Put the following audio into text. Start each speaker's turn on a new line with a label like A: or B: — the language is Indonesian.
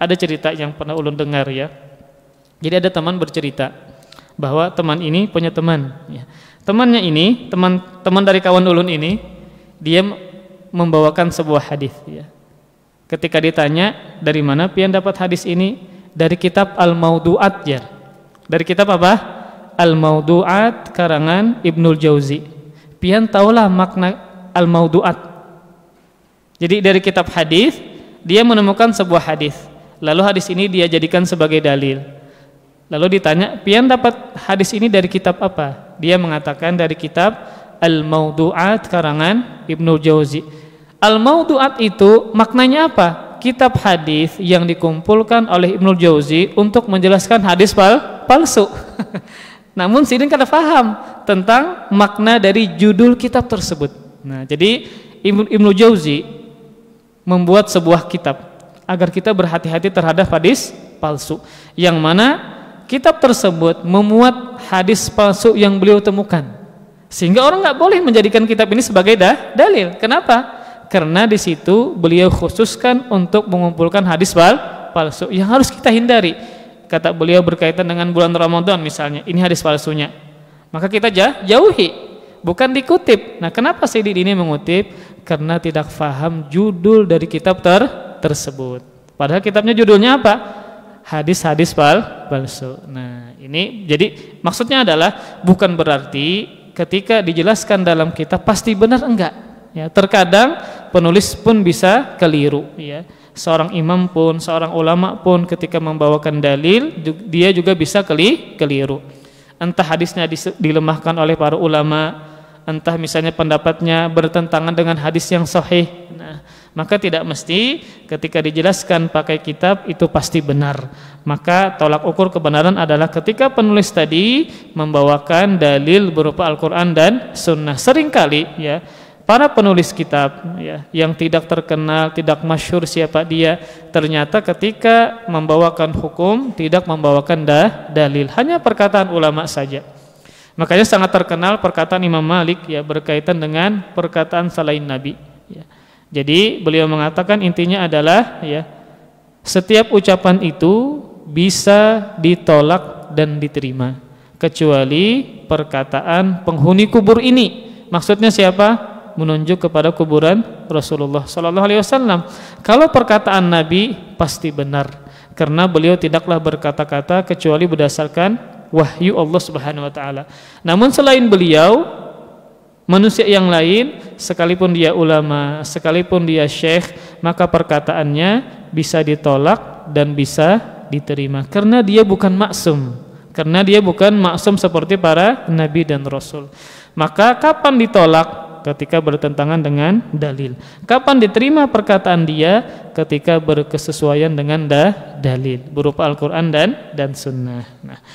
A: Ada cerita yang pernah ulun dengar ya. Jadi ada teman bercerita bahwa teman ini punya teman. Ya. Temannya ini, teman teman dari kawan ulun ini, dia membawakan sebuah hadis. Ya. Ketika ditanya dari mana pian dapat hadis ini, dari kitab Al-Maudu'at ya. Dari kitab apa? Al-Maudu'at karangan Ibnul Jauzi. Pian taulah makna Al-Maudu'at. Jadi dari kitab hadis dia menemukan sebuah hadis. Lalu hadis ini dia jadikan sebagai dalil. Lalu ditanya, "Pian dapat hadis ini dari kitab apa?" Dia mengatakan dari kitab Al-Maudu'at karangan Ibnu Jauzi. Al-Maudu'at itu maknanya apa? Kitab hadis yang dikumpulkan oleh Ibnu Jauzi untuk menjelaskan hadis pal palsu. Namun sini kada paham tentang makna dari judul kitab tersebut. Nah, jadi Ibnu Jauzi membuat sebuah kitab agar kita berhati-hati terhadap hadis palsu yang mana kitab tersebut memuat hadis palsu yang beliau temukan sehingga orang nggak boleh menjadikan kitab ini sebagai dah, dalil kenapa karena di situ beliau khususkan untuk mengumpulkan hadis pal palsu yang harus kita hindari kata beliau berkaitan dengan bulan Ramadan misalnya ini hadis palsunya maka kita jah jauhi bukan dikutip. Nah, kenapa di ini mengutip? Karena tidak faham judul dari kitab ter tersebut. Padahal kitabnya judulnya apa? Hadis-hadis pal palsu. Nah, ini jadi maksudnya adalah bukan berarti ketika dijelaskan dalam kitab pasti benar enggak. Ya, terkadang penulis pun bisa keliru ya. Seorang imam pun, seorang ulama pun ketika membawakan dalil dia juga bisa keli keliru. Entah hadisnya dilemahkan oleh para ulama, entah misalnya pendapatnya bertentangan dengan hadis yang sahih. Nah, maka tidak mesti ketika dijelaskan pakai kitab itu pasti benar. Maka tolak ukur kebenaran adalah ketika penulis tadi membawakan dalil berupa Al-Qur'an dan sunnah. Seringkali ya para penulis kitab ya, yang tidak terkenal, tidak masyur siapa dia, ternyata ketika membawakan hukum tidak membawakan dah dalil, hanya perkataan ulama saja. Makanya sangat terkenal perkataan Imam Malik ya berkaitan dengan perkataan selain Nabi. Jadi beliau mengatakan intinya adalah ya setiap ucapan itu bisa ditolak dan diterima kecuali perkataan penghuni kubur ini. Maksudnya siapa? Menunjuk kepada kuburan Rasulullah sallallahu alaihi wasallam. Kalau perkataan Nabi pasti benar karena beliau tidaklah berkata-kata kecuali berdasarkan wahyu Allah Subhanahu wa taala. Namun selain beliau manusia yang lain sekalipun dia ulama, sekalipun dia syekh, maka perkataannya bisa ditolak dan bisa diterima karena dia bukan maksum. Karena dia bukan maksum seperti para nabi dan rasul. Maka kapan ditolak? Ketika bertentangan dengan dalil. Kapan diterima perkataan dia? Ketika berkesesuaian dengan da dalil berupa Al-Qur'an dan dan sunnah. Nah,